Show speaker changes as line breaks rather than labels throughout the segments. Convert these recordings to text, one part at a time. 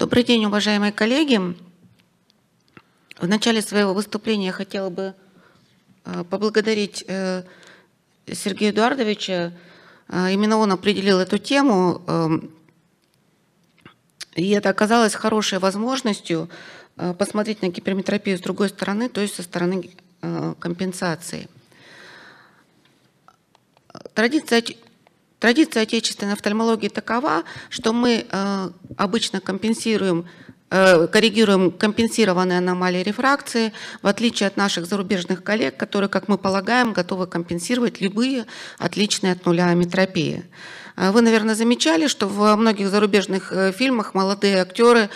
Добрый день,
уважаемые коллеги. В начале своего выступления я хотела бы э, поблагодарить э, Сергея Эдуардовича. Э, именно он определил эту тему, эм, и это оказалось хорошей возможностью посмотреть на гиперметропию с другой стороны, то есть со стороны компенсации. Традиция Традиция отечественной офтальмологии такова, что мы э, обычно компенсируем э, коррегируем компенсированные аномалии рефракции, в отличие от наших зарубежных коллег, которые, как мы полагаем, готовы компенсировать любые отличные от нуля амитропии. Э, вы, наверное, замечали, что в многих зарубежных фильмах молодые актеры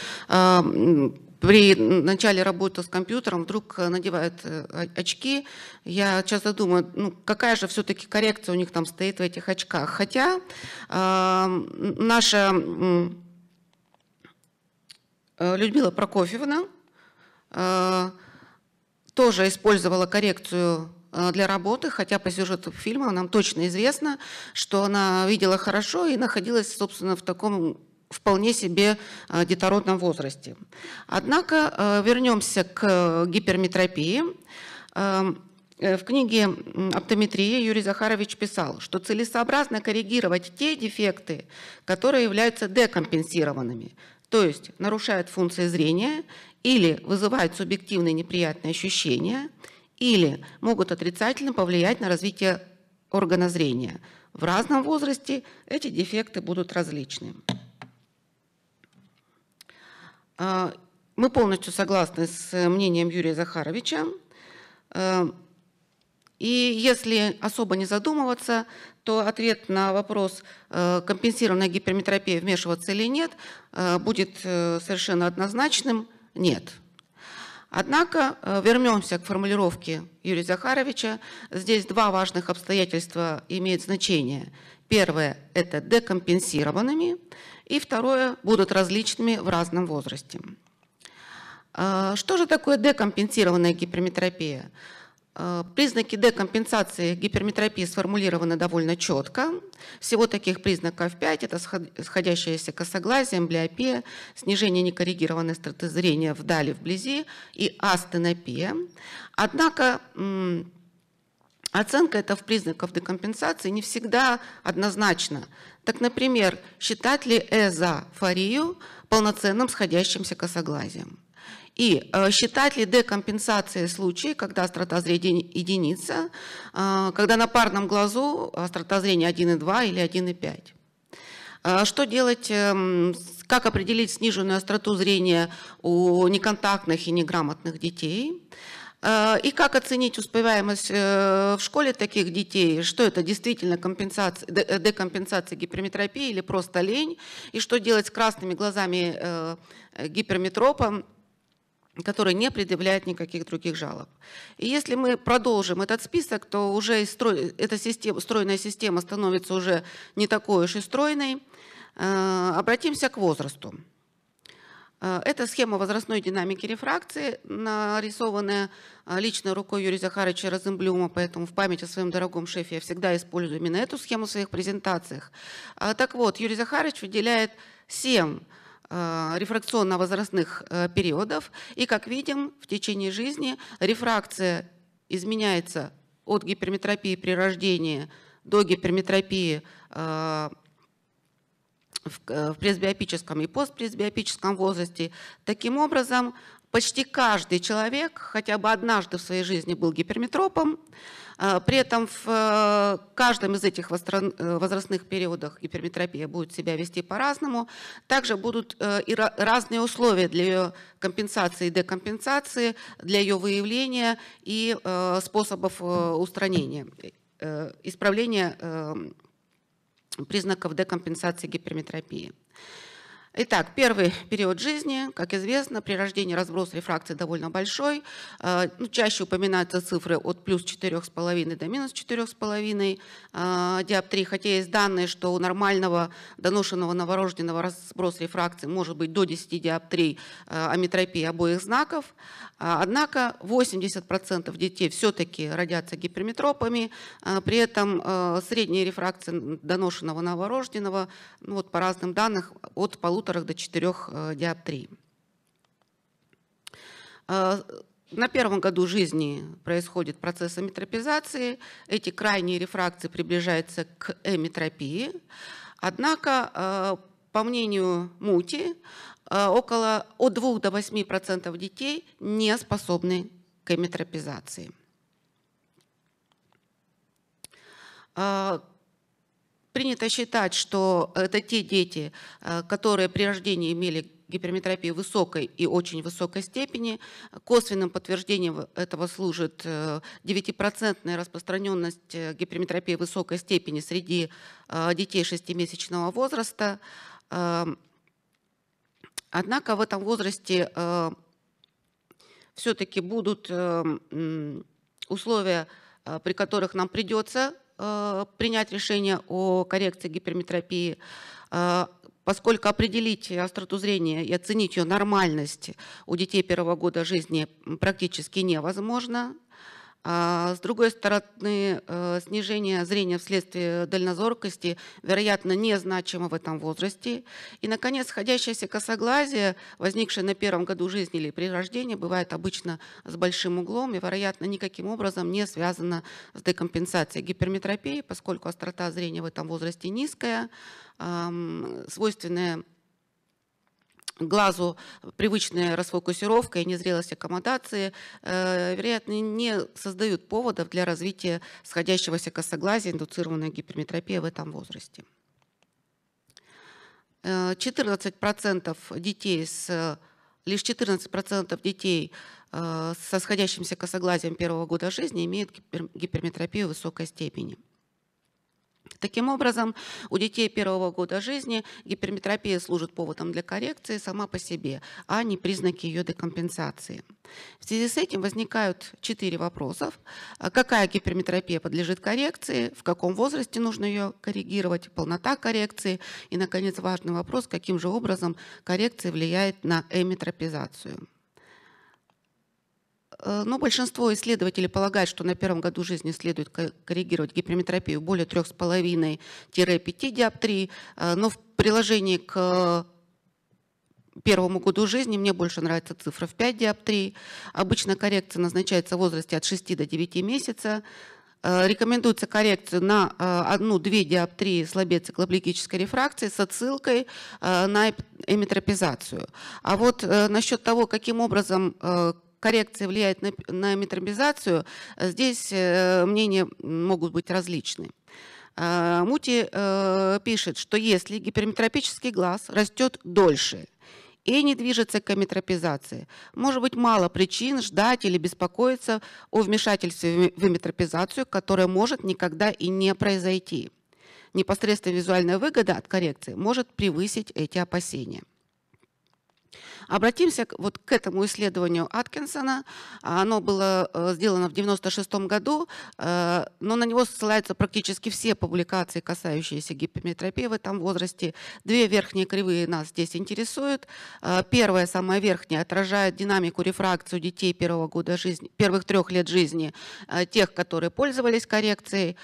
при начале работы с компьютером вдруг э, надевает э, очки. Я часто думаю, ну, какая же все-таки коррекция у них там стоит в этих очках. Хотя э, наша э, Людмила Прокофьевна э, тоже использовала коррекцию э, для работы, хотя по сюжету фильма нам точно известно, что она видела хорошо и находилась, собственно, в таком вполне себе э, детородном возрасте. Однако э, вернемся к гиперметропии. Эм, э, в книге «Оптометрия» Юрий Захарович писал, что целесообразно коррегировать те дефекты, которые являются декомпенсированными, то есть нарушают функции зрения или вызывают субъективные неприятные ощущения, или могут отрицательно повлиять на развитие органа зрения. В разном возрасте эти дефекты будут различными. А, мы полностью согласны с э, мнением Юрия Захаровича. Э, и если особо не задумываться, то ответ на вопрос, э, компенсированная гиперметропия вмешиваться или нет, будет совершенно однозначным – нет. Однако вернемся к формулировке Юрия Захаровича. Здесь два важных обстоятельства имеют значение. Первое – это декомпенсированными и второе будут различными в разном возрасте. А, что же такое декомпенсированная гиперметропия? А, признаки декомпенсации гиперметропии сформулированы довольно четко. Всего таких признаков 5. Это сходящееся косоглазие, эмблиопия, снижение некоррегированной страты зрения вдали, вблизи и астенопия. Однако Оценка этого признаков декомпенсации не всегда однозначна. Так, например, считать ли эзофорию полноценным сходящимся косоглазием? И э, считать ли декомпенсации случаи, когда острота зрения единица, э, когда на парном глазу острота зрения 1,2 или 1,5? Э, что делать, эм, как определить сниженную остроту зрения у неконтактных и неграмотных детей? А, и как оценить успеваемость э, в школе таких детей? Что это действительно компенсация, э, декомпенсация гиперметропии или просто лень? И что делать с красными глазами э, гиперметропа, который не предъявляет никаких других жалоб? И если мы продолжим этот список, то уже эта система, стройная система становится уже не такой уж и стройной. Обратимся к возрасту. Э, это схема возрастной динамики рефракции, нарисованная э, лично рукой Юрия Захаровича Розенблюма, поэтому в память о своем дорогом шефе я всегда использую именно эту схему в своих презентациях. А, так вот, Юрий Захарович выделяет 7 э, рефракционно-возрастных периодов, и, как видим, в течение жизни рефракция изменяется от гиперметропии при рождении до гиперметропии в э, пресбиопическом и постпресбиопическом возрасте. Таким образом, почти каждый человек хотя бы однажды в своей жизни был гиперметропом. Э, при этом в э, каждом из этих возрастных периодах гиперметропия будет себя вести по-разному. Также будут и разные условия для ее компенсации и декомпенсации, для ее выявления и способов устранения, исправления эм, признаков декомпенсации гиперметропии. Итак, первый период жизни, как известно, при рождении разброс рефракции довольно большой. А, ну, чаще упоминаются цифры от плюс 4,5 до минус 4,5 а, диоптрии, хотя есть данные, что у нормального доношенного новорожденного разброс рефракции может быть до 10 диоптрий а, аметропии обоих знаков. Однако 80% детей все-таки родятся гиперметропами, при этом средняя рефракция доношенного новорожденного, ну, вот по разным данным, от полутора полуторах до четырех э, диоптрий. Э, на первом году жизни происходит процесс эмитропизации. Эти крайние рефракции приближаются к эмитропии. Однако, э, по мнению Мути, около от 2 до 8% детей не способны к эмитропизации. Принято считать, что это те дети, э, которые при рождении имели гиперметропии высокой и очень высокой степени. Косвенным подтверждением этого служит 9% э, распространенность э, гиперметропии высокой степени среди детей 6-месячного возраста. Эм, однако в этом возрасте все-таки будут эм, условия, при которых нам придется Э, принять решение о коррекции гиперметропии, э, поскольку определить остроту зрения и оценить ее нормальность у детей первого года жизни практически невозможно. А с другой стороны, э, снижение зрения вследствие дальнозоркости, вероятно, незначимо в этом возрасте. И, наконец, сходящееся косоглазие, возникшее на первом году жизни или при рождении, бывает обычно с большим углом и, вероятно, никаким образом не связано с декомпенсацией гиперметропии, поскольку острота зрения в этом возрасте низкая, свойственная глазу привычная расфокусировка и незрелость аккомодации, э, вероятно, не создают поводов для развития сходящегося косоглазия, индуцированной гиперметропии в этом возрасте. 14% э, детей с лишь 14% детей э, со сходящимся косоглазием первого года жизни имеют гиперметропию высокой степени. Таким образом, у детей первого года жизни гиперметропия служит поводом для коррекции сама по себе, а не признаки ее декомпенсации. В связи с этим возникают четыре вопроса: а Какая гиперметропия подлежит коррекции? В каком возрасте нужно ее коррегировать? Полнота коррекции? И, наконец, важный вопрос, каким же образом коррекция влияет на эмитропизацию. Э, но большинство исследователей полагают, что на первом году жизни следует корректировать гиперметропию более 3,5-5 диоптрий, э, но в приложении к первому году жизни мне больше нравится цифра в 5 диоптрий. Обычно коррекция назначается в возрасте от 6 до 9 месяцев. Э, рекомендуется коррекция на 1-2 диоптрии слабее циклоплегической рефракции с отсылкой на эметропизацию. А вот насчет того, каким образом коррекция влияет на, на метробизацию, э, здесь э, мнения могут быть различны. А, Мути э, пишет, что если гиперметропический глаз растет дольше и не движется к эметропизации. Может быть мало причин ждать или беспокоиться о вмешательстве в эметропизацию, которое может никогда и не произойти. Непосредственно визуальная выгода от коррекции может превысить эти опасения. Обратимся вот к этому исследованию Аткинсона. Оно было э, сделано в 1996 году, э, но на него ссылаются практически все публикации, касающиеся гипометропии в этом возрасте. Две верхние кривые нас здесь интересуют. Э, первая, самая верхняя, отражает динамику рефракции у детей первого года жизни, первых трех лет жизни, тех, которые пользовались коррекцией.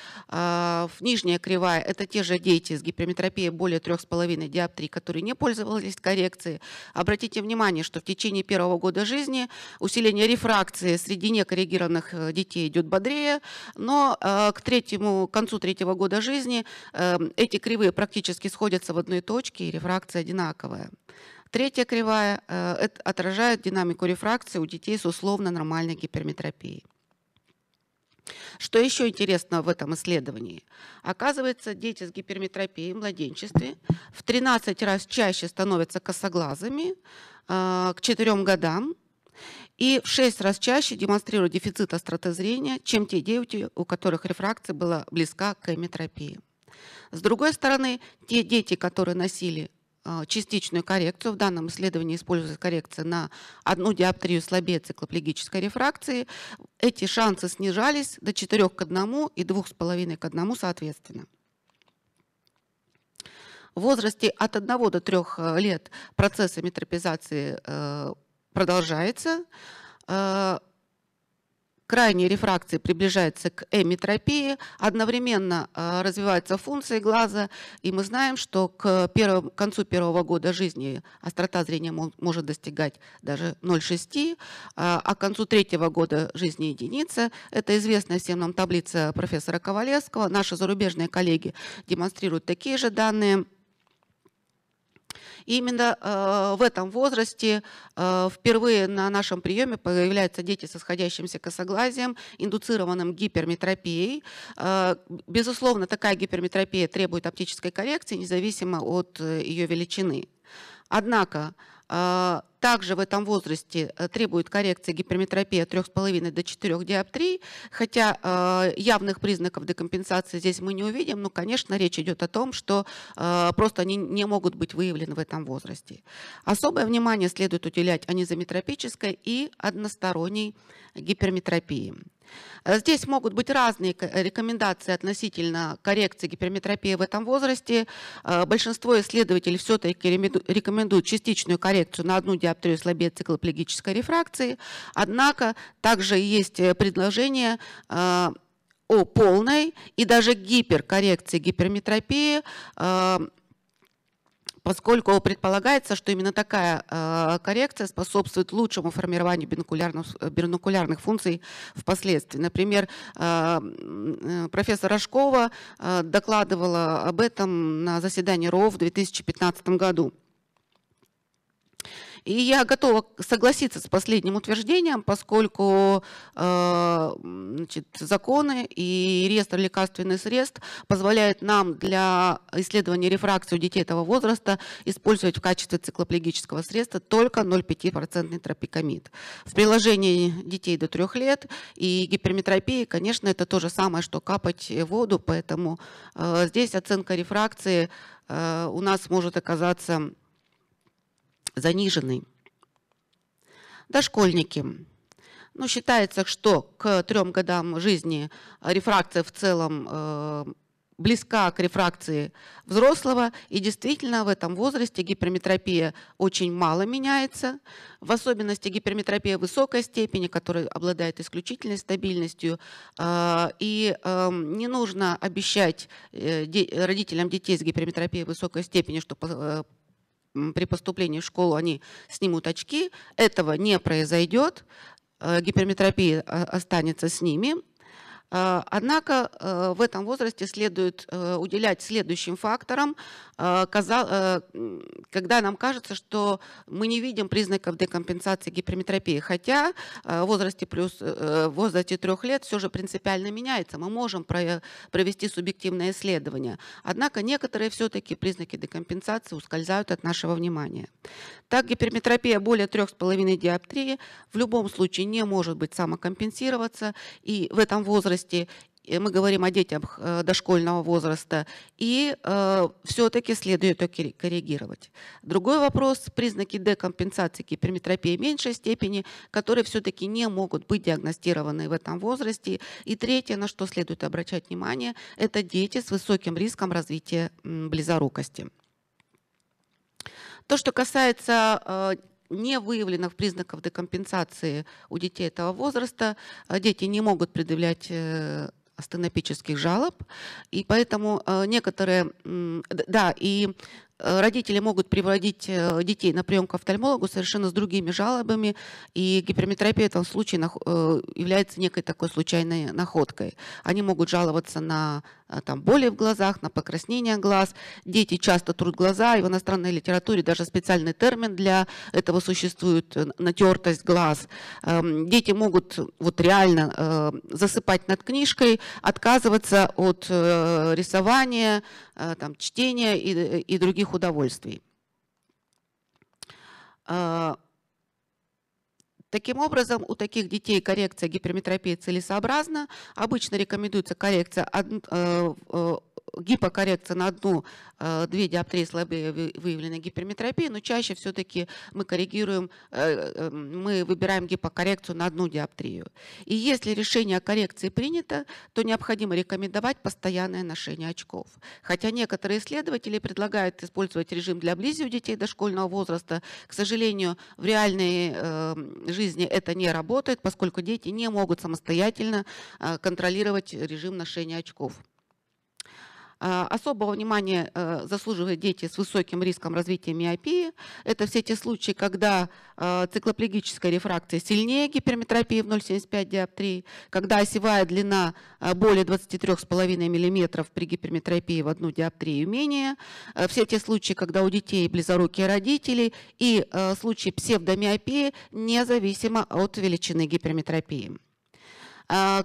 Нижняя кривая – это те же дети с гипометропией более 3,5 диоптрий, которые не пользовались коррекцией. Обратите внимание, внимание, что в течение первого года жизни усиление рефракции среди некоррегированных э, детей идет бодрее, но э, к третьему, к концу третьего года жизни э, эти кривые практически сходятся в одной точке, и рефракция одинаковая. Третья кривая отражает динамику рефракции у детей с условно нормальной гиперметропией. Что еще интересно в этом исследовании? Оказывается, дети с гиперметропией в младенчестве в 13 раз чаще становятся косоглазыми э, к 4 годам и в 6 раз чаще демонстрируют дефицит остроты зрения, чем те дети, у которых рефракция была близка к эмитропии. С другой стороны, те дети, которые носили а, частичную коррекцию. В данном исследовании используется коррекция на одну диоптрию слабее циклоплегической рефракции. Эти шансы снижались до 4 к 1 и 2,5 к 1 соответственно. В возрасте от 1 до 3 э, лет процесс метропизации э, продолжается э, крайней рефракции приближается к эмитропии, одновременно а, развиваются функции глаза, и мы знаем, что к, первому, к концу первого года жизни острота зрения может достигать даже 0,6, а, а к концу третьего года жизни единица. Это известная всем нам таблица профессора Ковалевского. Наши зарубежные коллеги демонстрируют такие же данные именно э, в этом возрасте э, впервые на нашем приеме появляются дети с исходящимся косоглазием, индуцированным гиперметропией. Э, безусловно, такая гиперметропия требует оптической коррекции, независимо от э, ее величины. Однако э, также в этом возрасте э, требует коррекции гиперметропия 3,5 до 4 диоптрий, хотя э, явных признаков декомпенсации здесь мы не увидим, но, конечно, речь идет о том, что э, просто они не могут быть выявлены в этом возрасте. Особое внимание следует уделять анизометропической и односторонней гиперметропии. Э, здесь могут быть разные э, рекомендации относительно коррекции гиперметропии в этом возрасте. Э, большинство исследователей все-таки рекомендуют частичную коррекцию на одну диоптрию слабее циклоплегической рефракции. Однако также есть предложение о полной и даже гиперкоррекции гиперметропии поскольку предполагается, что именно такая э, коррекция способствует лучшему формированию бинокулярных функций впоследствии. Например, э, э, профессор Рожкова докладывала об этом на заседании РОВ в 2015 году. И я готова согласиться с последним утверждением, поскольку э, значит, законы и реестр лекарственных средств позволяют нам для исследования рефракции у детей этого возраста использовать в качестве циклоплегического средства только 0,5% тропикамид. В приложении детей до 3 лет и гиперметропии, конечно, это то же самое, что капать воду, поэтому э, здесь оценка рефракции э, у нас может оказаться заниженный. Дошкольники. Ну, считается, что к трем годам жизни рефракция в целом э, близка к рефракции взрослого, и действительно в этом возрасте гиперметропия очень мало меняется, в особенности гиперметропия высокой степени, которая обладает исключительной стабильностью, э, и эм, не нужно обещать э, родителям детей с гиперметропией высокой степени, что э, при поступлении в школу они снимут очки. Этого не произойдет. Э, гиперметропия э, останется с ними. А, однако э, в этом возрасте следует э, уделять следующим факторам, а, э, когда нам кажется, что мы не видим признаков декомпенсации гиперметропии, хотя в возрасте, плюс, в возрасте трех лет все же принципиально меняется, мы можем провести субъективное исследование. Однако некоторые все-таки признаки декомпенсации ускользают от нашего внимания. Так, гиперметропия более 3,5 диоптрии в любом случае не может быть самокомпенсироваться, и в этом возрасте возрасте, мы говорим о детях э, дошкольного возраста, и э, все-таки следует ее коррегировать. Другой вопрос – признаки декомпенсации гиперметропии меньшей степени, которые все-таки не могут быть диагностированы в этом возрасте. И третье, на что следует обращать внимание – это дети с высоким риском развития близорукости. То, что касается э, не выявлено признаков декомпенсации у детей этого возраста. Э, дети не могут предъявлять э, астенопических жалоб, и поэтому э, некоторые, да, и родители могут приводить детей на прием к офтальмологу совершенно с другими жалобами, и гиперметропия в этом случае является некой такой случайной находкой. Они могут жаловаться на а, там боли в глазах, на покраснение глаз. Дети часто трут глаза, и в иностранной литературе даже специальный термин для этого существует – натертость глаз. Эм, дети могут вот реально э, засыпать над книжкой, отказываться от э, рисования, э, там, чтения и, и других удовольствий. Таким образом, у таких детей коррекция гиперметропии целесообразна. Обычно рекомендуется коррекция э, э, гипокоррекция на одну, э, две диоптрии слабые выявлены гиперметропии, но чаще все-таки мы корректируем, э, э, мы выбираем гипокоррекцию на одну диоптрию. И если решение о коррекции принято, то необходимо рекомендовать постоянное ношение очков. Хотя некоторые исследователи предлагают использовать режим для близи у детей дошкольного возраста. К сожалению, в реальной жизни это не работает, поскольку дети не могут самостоятельно контролировать режим ношения очков. А, особого внимания э, заслуживают дети с высоким риском развития миопии. Это все те случаи, когда э, циклоплегическая рефракция сильнее гиперметропии в 0,75 диоптрии, когда осевая длина э, более 23,5 мм при гиперметропии в одну диоптрию менее. Все те случаи, когда у детей близорукие родители и случаи псевдомиопии независимо от величины гиперметропии. А,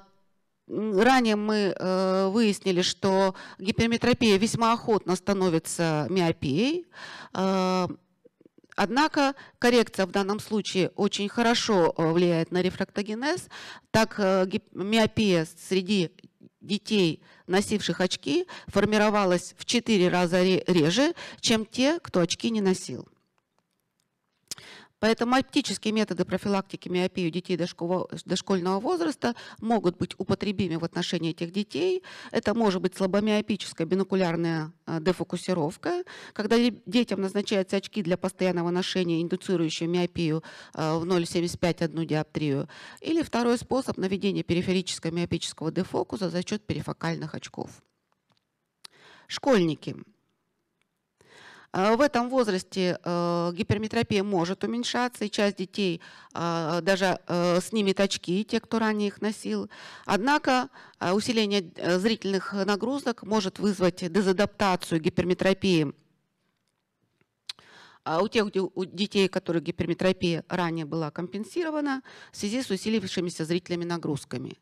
Ранее мы э, выяснили, что гиперметропия весьма охотно становится миопией. Э, однако коррекция в данном случае очень хорошо э, влияет на рефрактогенез. Так э, миопия среди детей, носивших очки, формировалась в 4 раза реже, чем те, кто очки не носил. Поэтому оптические методы профилактики миопии у детей дошкольного возраста могут быть употребимы в отношении этих детей. Это может быть слабомиопическая бинокулярная э, дефокусировка, когда детям назначаются очки для постоянного ношения, индуцирующие миопию э, в 0,75-1 диоптрию. Или второй способ наведения периферического миопического дефокуса за счет перифокальных очков. Школьники – а, в этом возрасте э, гиперметропия может уменьшаться, и часть детей а, даже э, снимет очки, те, кто ранее их носил. Однако э, усиление зрительных нагрузок может вызвать дезадаптацию гиперметропии а у тех у детей, у которых гиперметропия ранее была компенсирована в связи с усилившимися зрительными нагрузками.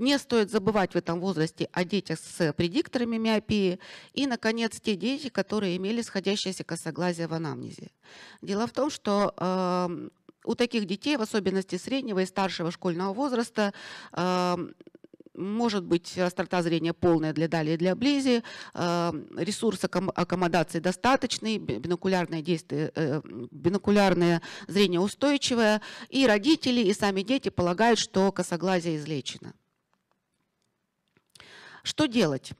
Не стоит забывать в этом возрасте о детях с предикторами миопии и, наконец, те дети, которые имели сходящееся косоглазие в анамнезе. Дело в том, что э, у таких детей, в особенности среднего и старшего школьного возраста, э, может быть острота зрения полная для дали и для близи, эм, ресурс аккомодации достаточный, бинокулярное, действие, э, бинокулярное зрение устойчивое, и родители, и сами дети полагают, что косоглазие излечено. Что делать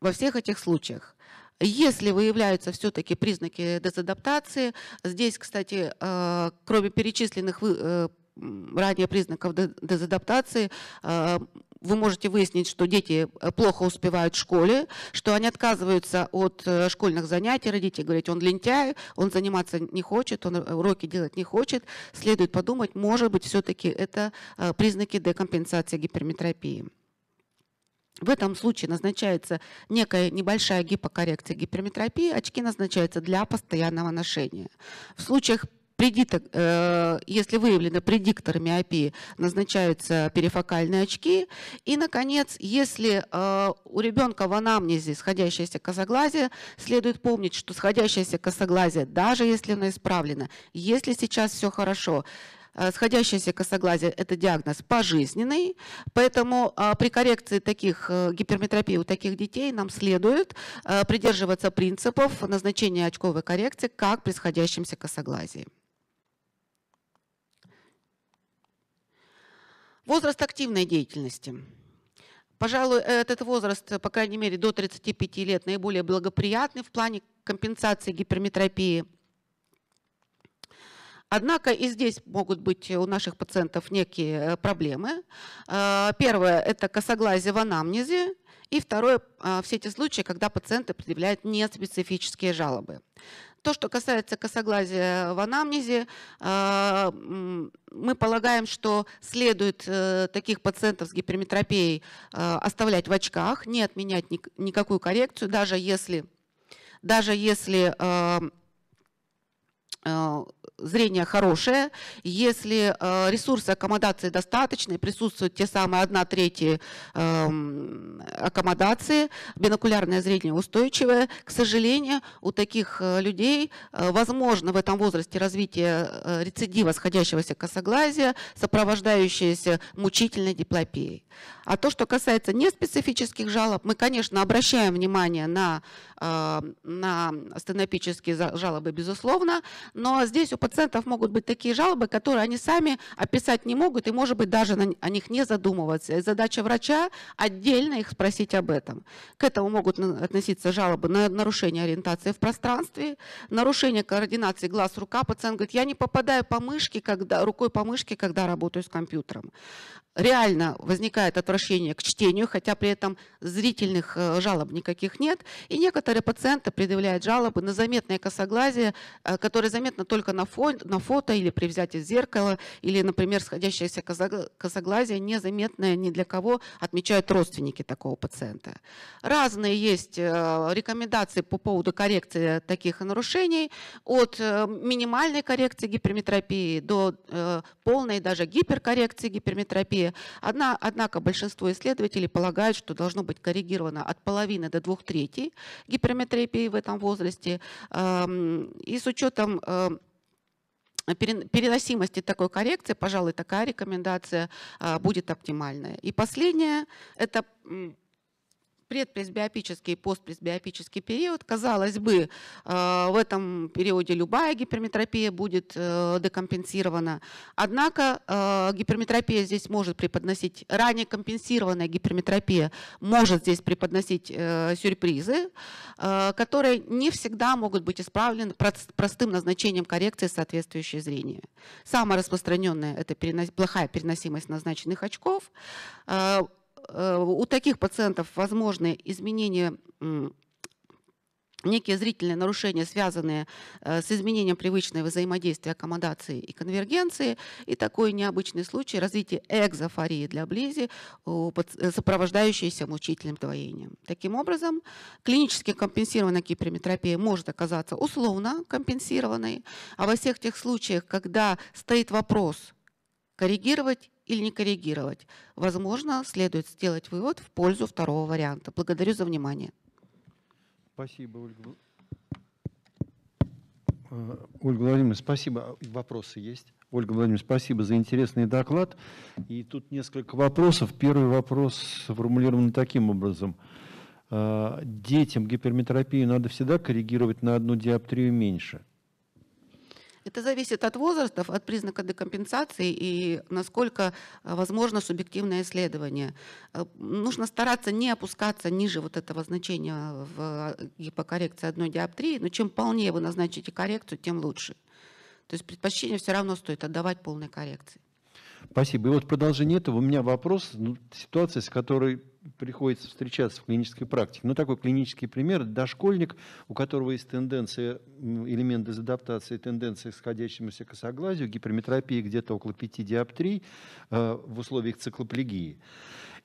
во всех этих случаях? Если выявляются все-таки признаки дезадаптации, здесь, кстати, э, кроме перечисленных э, ранее признаков дезадаптации, э, вы можете выяснить, что дети плохо успевают в школе, что они отказываются от школьных занятий, родители говорят, он лентяй, он заниматься не хочет, он уроки делать не хочет. Следует подумать, может быть, все-таки это признаки декомпенсации гиперметропии. В этом случае назначается некая небольшая гипокоррекция гиперметропии, очки назначаются для постоянного ношения. В случаях э, если выявлены предикторы миопии, назначаются перифокальные очки. И, наконец, если э, у ребенка в анамнезе сходящееся косоглазие, следует помнить, что сходящееся косоглазие, даже если оно исправлено, если сейчас все хорошо, Э, сходящееся косоглазие – это диагноз пожизненный, поэтому а, при коррекции таких э, гиперметропий у таких детей нам следует э, придерживаться принципов назначения очковой коррекции как при сходящемся косоглазии. Возраст активной деятельности. Пожалуй, этот возраст, по крайней мере, до 35 лет наиболее благоприятный в плане компенсации гиперметропии – Однако и здесь могут быть у наших пациентов некие э, проблемы. Э, первое – это косоглазие в анамнезе. И второе – э, все эти случаи, когда пациенты предъявляют неспецифические жалобы. То, что касается косоглазия в анамнезе, мы полагаем, что следует таких пациентов с гиперметропией оставлять в очках, не отменять никакую коррекцию, даже если, даже если зрение хорошее, если э, ресурсы аккомодации достаточны, присутствуют те самые 1 треть эм, аккомодации, бинокулярное зрение устойчивое. К сожалению, у таких э, людей э, возможно в этом возрасте развитие рецидива сходящегося косоглазия, сопровождающееся мучительной диплопией. А то, что касается неспецифических жалоб, мы, конечно, обращаем внимание на, э, на стенопические жалобы, безусловно, но здесь у пациентов могут быть такие жалобы, которые они сами описать не могут и, может быть, даже о них не задумываться. И задача врача отдельно их спросить об этом. К этому могут относиться жалобы на нарушение ориентации в пространстве, нарушение координации глаз-рука. Пациент говорит, я не попадаю по мышке, когда, рукой по мышке, когда работаю с компьютером реально возникает отвращение к чтению, хотя при этом зрительных э, жалоб никаких нет. И некоторые пациенты предъявляют жалобы на заметное косоглазие, э, которое заметно только на, фо на фото или при взятии зеркала, или, например, сходящееся косоглазие, незаметное ни для кого, отмечают родственники такого пациента. Разные есть э, рекомендации по поводу коррекции таких нарушений, от минимальной коррекции гиперметропии до полной даже гиперкоррекции гиперметропии, далее. Одна, однако большинство исследователей полагают, что должно быть корректировано от половины до двух третей гиперметрепии в этом возрасте. Эм, и с учетом эм, переносимости такой коррекции, пожалуй, такая рекомендация а, будет оптимальная. И последнее – это предпресбиопический и постпресбиопический период. Казалось бы, э, в этом периоде любая гиперметропия будет э, декомпенсирована. Однако э, гиперметропия здесь может преподносить, ранее компенсированная гиперметропия может здесь преподносить сюрпризы, которые не всегда могут быть исправлены простым назначением коррекции соответствующей зрения. Самое распространенное – это плохая переносимость назначенных очков. Э, у таких пациентов возможны изменения некие зрительные нарушения, связанные э, с изменением привычного взаимодействия аккомодации и конвергенции. И такой необычный случай развития экзофории для близи, сопровождающейся мучительным двоением. Таким образом, клинически компенсированная киприметропия может оказаться условно компенсированной, а во всех тех случаях, когда стоит вопрос коррегировать или не коррегировать. Возможно, следует сделать вывод в пользу второго варианта. Благодарю за внимание.
Спасибо, Ольга. Э, Ольга Владимировна, спасибо. Вопросы есть? Ольга Владимировна, спасибо за интересный доклад. И тут несколько вопросов. Первый вопрос сформулирован таким образом. Э, Детям гиперметропию надо всегда коррегировать на одну диоптрию меньше –
это зависит от возрастов, от признака декомпенсации и насколько а, возможно субъективное исследование. А, нужно стараться не опускаться ниже вот этого значения в а, гипокоррекции одной диоптрии, но чем полнее вы назначите коррекцию, тем лучше. То есть предпочтение все равно стоит отдавать полной коррекции.
Спасибо. И вот продолжение этого у меня вопрос, ну, ситуация, с которой приходится встречаться в клинической практике. Ну, такой клинический пример – дошкольник, у которого есть тенденция, элемент дезадаптации, тенденция к сходящемуся косоглазию, гиперметропии где-то около 5 диоптрий э, в условиях циклоплегии.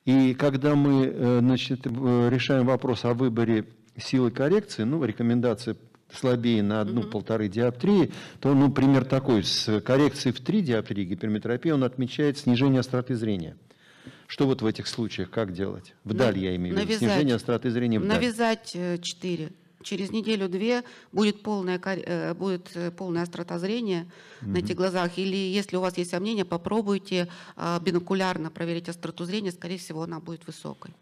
И когда мы э, значит, э, решаем вопрос о выборе силы коррекции, ну, рекомендация слабее на одну-полторы диоптрии, то, ну, пример такой, с коррекцией в три диоптрии гиперметропии он отмечает снижение остроты зрения. Что вот в этих случаях, как делать? Вдаль я имею в виду, снижение остроты зрения вдаль.
Навязать 4. Э, Через неделю-две будет полная, э, будет э, полная острота зрения угу. на этих глазах. Или если у вас есть сомнения, попробуйте а, бинокулярно проверить остроту зрения. Скорее всего, она будет высокой.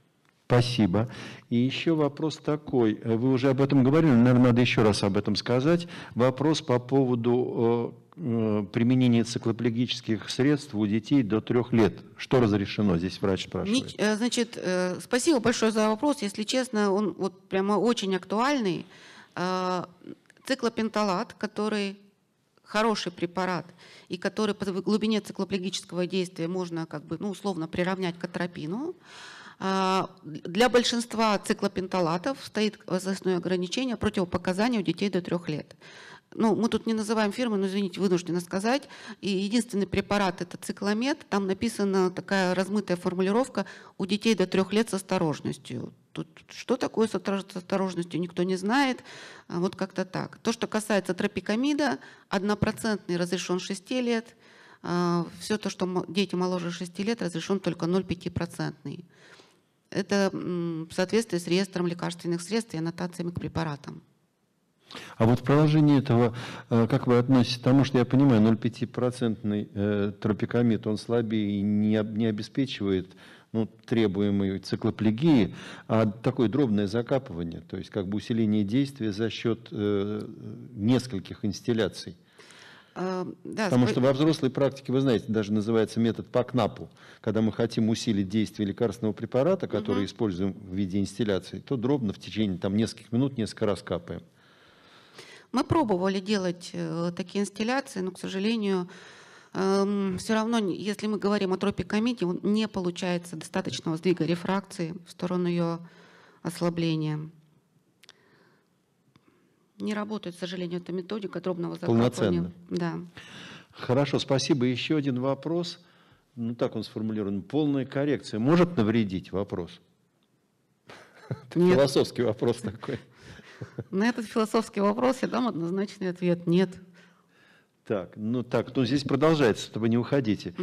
Спасибо. И еще вопрос такой. Вы уже об этом говорили, наверное, надо еще раз об этом сказать. Вопрос по поводу Э, применение циклоплегических средств у детей до трех лет. Что разрешено? Здесь врач спрашивает.
Э, значит, э, спасибо большое за вопрос. Если честно, он вот прямо очень актуальный. Циклопенталат, который хороший препарат, и который по глубине циклоплегического действия можно как бы, ну, условно приравнять к атропину, для большинства циклопенталатов стоит возрастное ограничение противопоказания у детей до трех лет ну, мы тут не называем фирмы, но, извините, вынуждена сказать, и единственный препарат – это цикломед, там написана такая размытая формулировка «у детей до трех лет с осторожностью». Тут что такое с осторожностью, никто не знает, а вот как-то так. То, что касается тропикамида, однопроцентный разрешен 6 лет, а, все то, что дети моложе 6 лет, разрешен только 0,5%. Это в соответствии с реестром лекарственных средств и аннотациями к препаратам.
А вот продолжение этого, э, как вы относитесь? Потому что я понимаю, 0,5% э, тропикамид, он слабее и не, обеспечивает ну, требуемой циклоплегии, а такое дробное закапывание, то есть как бы усиление действия за счет э, нескольких инстилляций.
А, да, Потому спр... что во
взрослой практике, вы знаете, даже называется метод по КНАПу. Когда мы хотим усилить действие лекарственного препарата, который угу. используем в виде инстилляции, то дробно в течение там, нескольких минут несколько раз капаем.
Мы пробовали делать э, такие инсталляции, но, к сожалению, эм, все равно, если мы говорим о тропикомите, он не получается достаточного сдвига рефракции в сторону ее ослабления. Не работает, к сожалению, эта методика дробного закапывания. Полноценно. Да.
Хорошо, спасибо. Еще один вопрос. Ну, так он сформулирован. Полная коррекция может навредить? Вопрос. Философский вопрос такой.
На этот философский вопрос я дам однозначный ответ – нет.
Так, ну так, ну здесь продолжается, чтобы не уходите.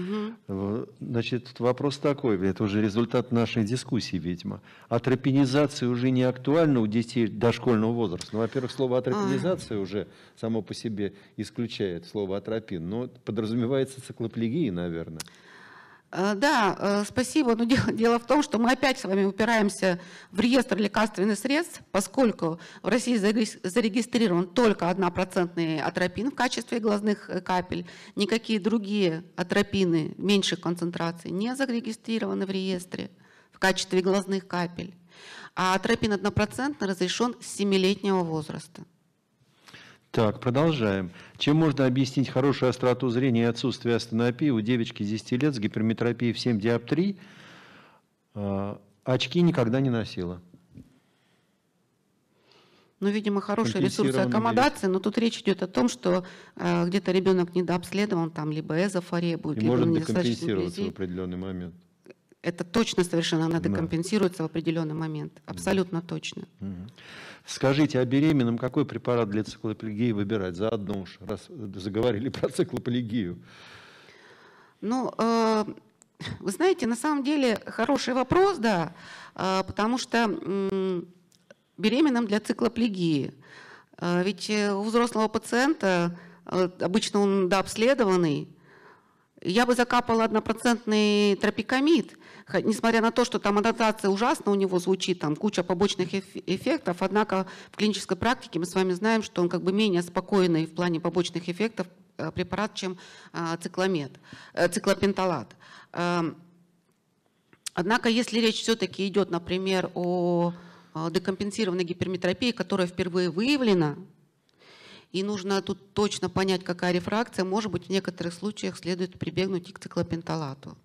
Угу. Значит, вопрос такой, это уже результат нашей дискуссии, видимо. Атропинизация уже не актуальна у детей дошкольного возраста. Ну, во-первых, слово атропинизация а... уже само по себе исключает слово атропин, но подразумевается циклоплегия, наверное. Э, да, э, спасибо. Но ну, дело, дело в том,
что мы опять с вами упираемся в реестр лекарственных средств, поскольку в России зарегистрирован только однопроцентный атропин в качестве глазных э, капель. Никакие другие атропины меньших концентраций не зарегистрированы в реестре в качестве глазных капель. А атропин однопроцентный разрешен с 7-летнего
возраста. Так, продолжаем. Чем можно объяснить хорошую остроту зрения и отсутствие астенопии у девочки 10 лет с гиперметропией в 7 диоптрий? А, очки никогда не носила.
Ну, видимо, хорошие ресурсы аккомодации, но тут речь идет о том, что э, где-то ребенок недообследован, там либо эзофория будет, и либо может декомпенсироваться в
определенный момент
это точно совершенно надо да. компенсируется в определенный момент. Абсолютно да. точно.
Скажите, а беременным какой препарат для циклоплегии выбирать? Заодно уж, раз заговорили про циклоплегию.
Ну, э, вы знаете, на самом деле хороший вопрос, да, э, потому что э, беременным для циклоплегии. Э, ведь э, у взрослого пациента, э, обычно он дообследованный, я бы закапала однопроцентный тропикамид, несмотря на то, что там аннотация ужасно у него звучит, там куча побочных эффектов, однако в клинической практике мы с вами знаем, что он как бы менее спокойный в плане побочных эффектов э, препарат, чем э, цикламет, э, циклопенталат. Эм, однако, если речь все-таки идет, например, о декомпенсированной гиперметропии, которая впервые выявлена, и нужно тут точно понять, какая рефракция, может быть, в некоторых случаях следует прибегнуть и к циклопенталату.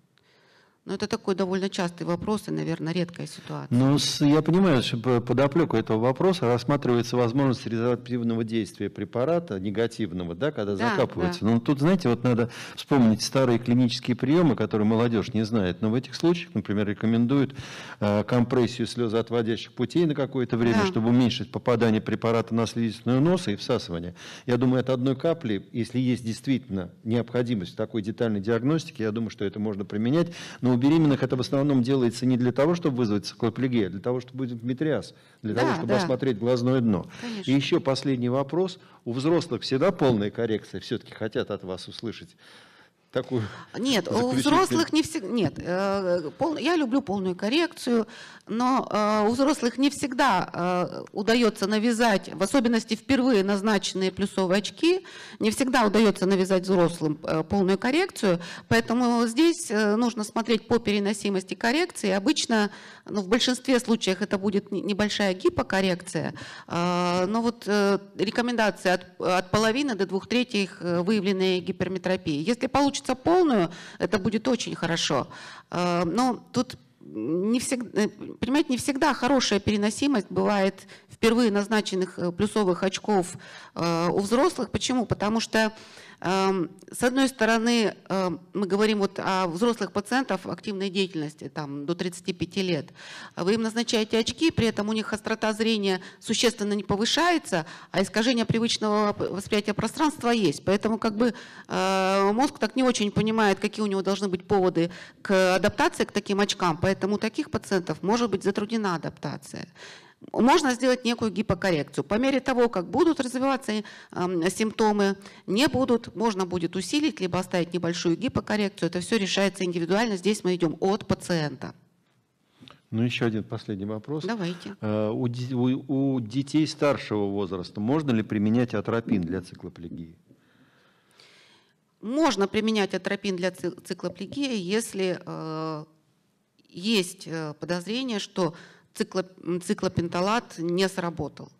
Но это такой довольно частый вопрос и, наверное, редкая ситуация.
Ну, я понимаю, что под оплеку этого вопроса рассматривается возможность резервативного действия препарата, негативного, да, когда да, закапывается. Да. Но ну, тут, знаете, вот надо вспомнить старые клинические приемы, которые молодежь не знает. Но в этих случаях, например, рекомендуют э, компрессию слезоотводящих путей на какое-то время, да. чтобы уменьшить попадание препарата на слизистую носа и всасывание. Я думаю, от одной капли, если есть действительно необходимость в такой детальной диагностике, я думаю, что это можно применять. Но у беременных это в основном делается не для того, чтобы вызвать циклоплегию, а для того, чтобы будет метриаз, для да, того, чтобы да. осмотреть глазное дно. Конечно. И еще последний вопрос. У взрослых всегда полная коррекция, все-таки хотят от вас услышать такую. Нет, у взрослых
не всегда. Нет, э, пол... я люблю полную коррекцию, но э, у взрослых не всегда э, удается навязать, в особенности впервые назначенные плюсовые очки, не всегда удается навязать взрослым полную коррекцию, поэтому здесь нужно смотреть по переносимости коррекции. Обычно, ну, в большинстве случаев это будет небольшая гипокоррекция, но вот э, рекомендация от, от половины до двух третьих выявленной гиперметропии. Если получится получится полную, это будет очень хорошо. Э, но тут не всегда, э, понимаете, не всегда хорошая переносимость бывает впервые назначенных э, плюсовых очков у взрослых. Почему? Потому что Эм, с одной стороны, эм, мы говорим вот о взрослых пациентах активной деятельности, там, до 35 лет. Вы им назначаете очки, при этом у них острота зрения существенно не повышается, а искажение привычного восприятия пространства есть. Поэтому как бы э, мозг так не очень понимает, какие у него должны быть поводы к адаптации к таким очкам, поэтому у таких пациентов может быть затруднена адаптация можно сделать некую гипокоррекцию. По мере того, как будут развиваться эм, симптомы, не будут, можно будет усилить, либо оставить небольшую гипокоррекцию. Это все решается индивидуально. Здесь мы идем от пациента.
Ну, еще один последний вопрос. Давайте. Э, у, у, у детей старшего возраста можно ли применять атропин для циклоплегии?
Можно применять атропин для циклоплегии, если э, есть э, подозрение, что циклопенталат не сработал.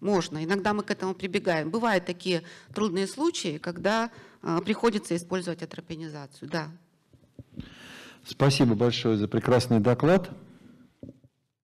Можно. Иногда мы к этому прибегаем. Бывают такие трудные случаи, когда э, приходится использовать атропинизацию. Да.
Спасибо большое за прекрасный доклад.